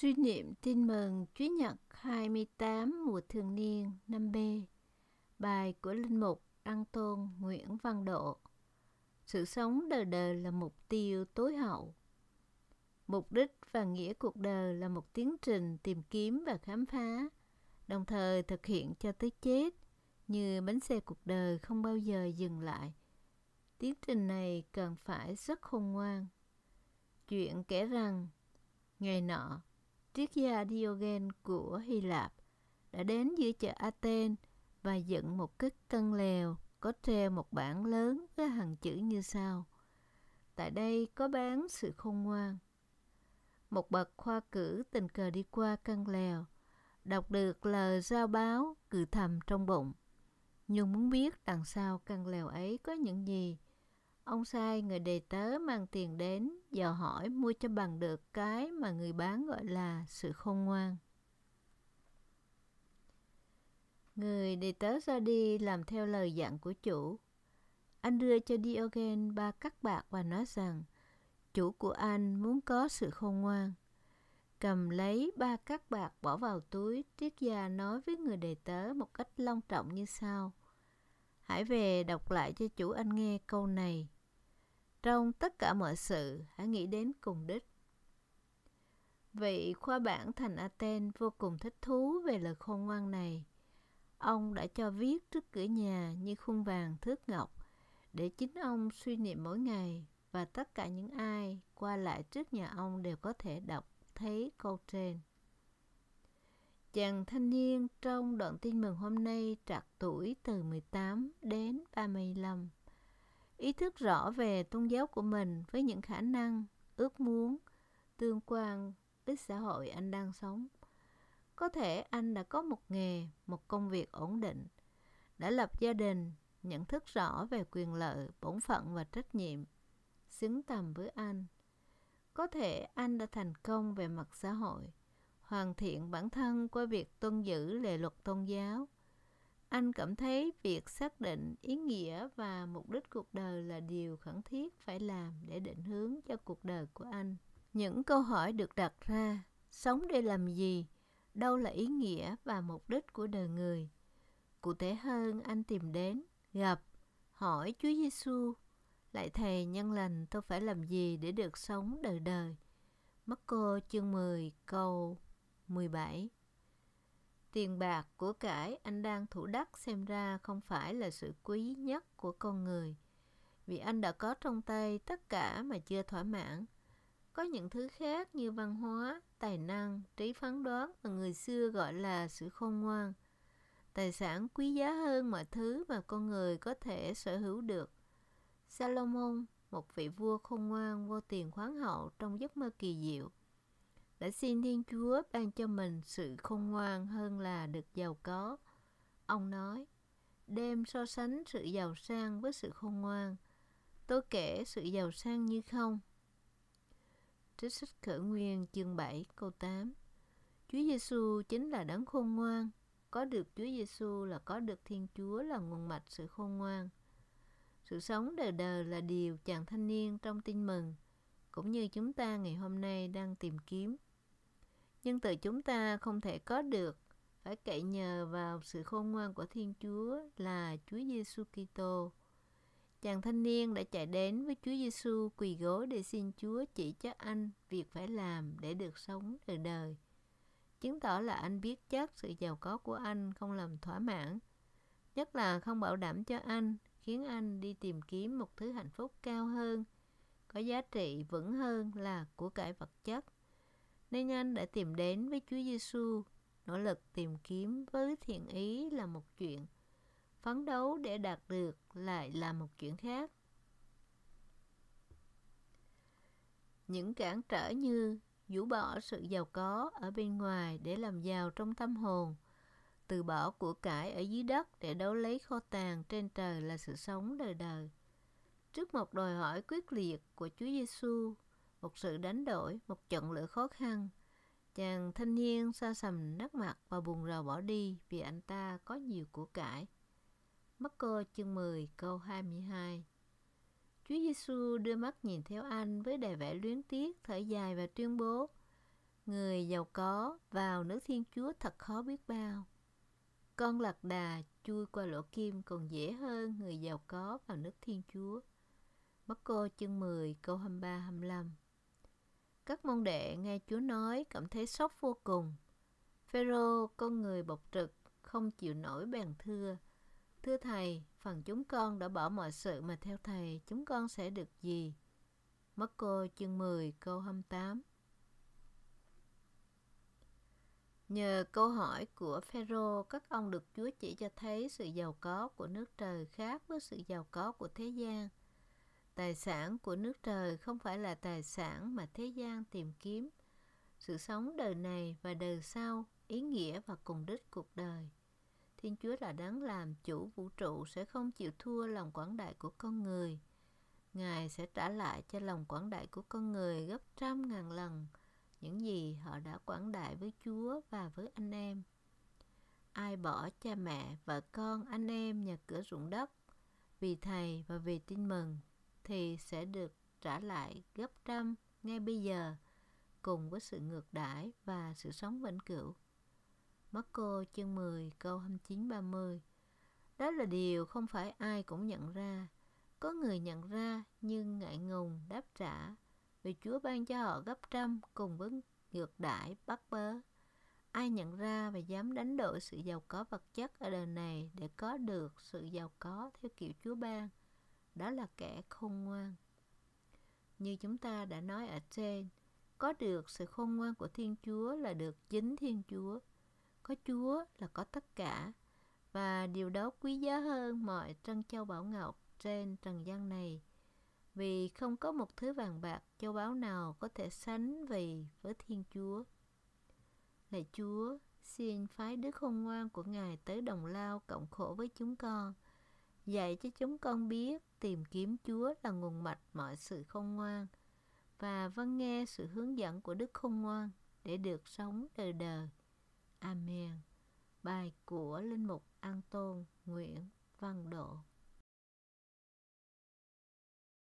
Suy niệm tin mừng Chúa Nhật 28 mùa thường niên năm b Bài của Linh Mục Đăng Tôn Nguyễn Văn Độ Sự sống đời đời là mục tiêu tối hậu Mục đích và nghĩa cuộc đời là một tiến trình tìm kiếm và khám phá Đồng thời thực hiện cho tới chết Như bánh xe cuộc đời không bao giờ dừng lại Tiến trình này cần phải rất khôn ngoan Chuyện kể rằng Ngày nọ, triết gia Diogen của Hy Lạp, đã đến giữa chợ Athens và dựng một cái cân lèo có treo một bảng lớn với hàng chữ như sau. Tại đây có bán sự khôn ngoan. Một bậc khoa cử tình cờ đi qua căn lèo, đọc được lời giao báo cử thầm trong bụng. Nhưng muốn biết đằng sau căn lèo ấy có những gì, Ông sai người đề tớ mang tiền đến, dò hỏi mua cho bằng được cái mà người bán gọi là sự khôn ngoan. Người đề tớ ra đi làm theo lời dặn của chủ. Anh đưa cho Diogen ba cắt bạc và nói rằng chủ của anh muốn có sự khôn ngoan. Cầm lấy ba cắt bạc bỏ vào túi, triết gia nói với người đề tớ một cách long trọng như sau. Hãy về đọc lại cho chủ anh nghe câu này. Trong tất cả mọi sự, hãy nghĩ đến cùng đích. Vị khoa bản thành Aten vô cùng thích thú về lời khôn ngoan này. Ông đã cho viết trước cửa nhà như khung vàng thước ngọc để chính ông suy niệm mỗi ngày và tất cả những ai qua lại trước nhà ông đều có thể đọc thấy câu trên. Chàng thanh niên trong đoạn tin mừng hôm nay trạc tuổi từ 18 đến 35 ý thức rõ về tôn giáo của mình với những khả năng ước muốn tương quan với xã hội anh đang sống có thể anh đã có một nghề một công việc ổn định đã lập gia đình nhận thức rõ về quyền lợi bổn phận và trách nhiệm xứng tầm với anh có thể anh đã thành công về mặt xã hội hoàn thiện bản thân qua việc tuân giữ lệ luật tôn giáo anh cảm thấy việc xác định ý nghĩa và mục đích cuộc đời là điều khẩn thiết phải làm để định hướng cho cuộc đời của anh những câu hỏi được đặt ra sống để làm gì đâu là ý nghĩa và mục đích của đời người cụ thể hơn anh tìm đến gặp hỏi chúa giêsu lại thầy nhân lành tôi phải làm gì để được sống đời đời Marco chương 10 câu 17 Tiền bạc của cải anh đang thủ đắc xem ra không phải là sự quý nhất của con người. Vì anh đã có trong tay tất cả mà chưa thỏa mãn. Có những thứ khác như văn hóa, tài năng, trí phán đoán mà người xưa gọi là sự khôn ngoan. Tài sản quý giá hơn mọi thứ mà con người có thể sở hữu được. Salomon, một vị vua khôn ngoan vô tiền khoáng hậu trong giấc mơ kỳ diệu, đã xin Thiên Chúa ban cho mình sự khôn ngoan hơn là được giàu có. Ông nói, đem so sánh sự giàu sang với sự khôn ngoan. Tôi kể sự giàu sang như không. Trích sách khởi nguyên chương 7 câu 8 Chúa Giêsu chính là đấng khôn ngoan. Có được Chúa Giêsu là có được Thiên Chúa là nguồn mạch sự khôn ngoan. Sự sống đời đời là điều chàng thanh niên trong tin mừng – cũng như chúng ta ngày hôm nay đang tìm kiếm nhưng từ chúng ta không thể có được phải cậy nhờ vào sự khôn ngoan của Thiên Chúa là Chúa Giêsu Kitô. Chàng thanh niên đã chạy đến với Chúa Giêsu quỳ gối để xin Chúa chỉ cho anh việc phải làm để được sống đời đời. Chứng tỏ là anh biết chắc sự giàu có của anh không làm thỏa mãn, nhất là không bảo đảm cho anh, khiến anh đi tìm kiếm một thứ hạnh phúc cao hơn – có giá trị vững hơn là của cải vật chất. Nên anh đã tìm đến với Chúa Giêsu, nỗ lực tìm kiếm với thiện ý là một chuyện, phấn đấu để đạt được lại là một chuyện khác. Những cản trở như vũ bỏ sự giàu có ở bên ngoài để làm giàu trong tâm hồn, từ bỏ của cải ở dưới đất để đấu lấy kho tàng trên trời là sự sống đời đời trước một đòi hỏi quyết liệt của Chúa Giêsu, một sự đánh đổi, một trận lửa khó khăn, chàng thanh niên xa sầm nát mặt và buồn rầu bỏ đi vì anh ta có nhiều của cải. Mắc cơ chương 10 câu 22 Chúa Giêsu đưa mắt nhìn theo anh với đầy vẻ luyến tiếc, thở dài và tuyên bố Người giàu có vào nước Thiên Chúa thật khó biết bao. Con lạc đà chui qua lỗ kim còn dễ hơn người giàu có vào nước Thiên Chúa. Bất cô chương 10 câu 23 25. Các môn đệ nghe Chúa nói cảm thấy sốc vô cùng. Phêrô con người bộc trực không chịu nổi bèn thưa: Thưa thầy, phần chúng con đã bỏ mọi sự mà theo thầy, chúng con sẽ được gì? Mất cô chương 10 câu 28. Nhờ câu hỏi của Phêrô, các ông được Chúa chỉ cho thấy sự giàu có của nước trời khác với sự giàu có của thế gian – tài sản của nước trời không phải là tài sản mà thế gian tìm kiếm sự sống đời này và đời sau ý nghĩa và cùng đích cuộc đời thiên chúa là đáng làm chủ vũ trụ sẽ không chịu thua lòng quảng đại của con người ngài sẽ trả lại cho lòng quảng đại của con người gấp trăm ngàn lần những gì họ đã quảng đại với chúa và với anh em ai bỏ cha mẹ vợ con anh em nhà cửa ruộng đất vì thầy và vì tin mừng thì sẽ được trả lại gấp trăm ngay bây giờ cùng với sự ngược đãi và sự sống vĩnh cửu. cô chương 10 câu 29-30 Đó là điều không phải ai cũng nhận ra. Có người nhận ra nhưng ngại ngùng đáp trả vì Chúa ban cho họ gấp trăm cùng với ngược đãi bắt bớ. Ai nhận ra và dám đánh đổi sự giàu có vật chất ở đời này để có được sự giàu có theo kiểu Chúa ban – đó là kẻ khôn ngoan như chúng ta đã nói ở trên có được sự khôn ngoan của thiên chúa là được chính thiên chúa có chúa là có tất cả và điều đó quý giá hơn mọi trân châu bảo ngọc trên trần gian này vì không có một thứ vàng bạc châu báu nào có thể sánh vì với thiên chúa lạy chúa xin phái Đức khôn ngoan của ngài tới đồng lao cộng khổ với chúng con dạy cho chúng con biết tìm kiếm Chúa là nguồn mạch mọi sự khôn ngoan và vâng nghe sự hướng dẫn của Đức Khôn Ngoan để được sống đời đời. Amen. Bài của Linh Mục An Tôn Nguyễn Văn Độ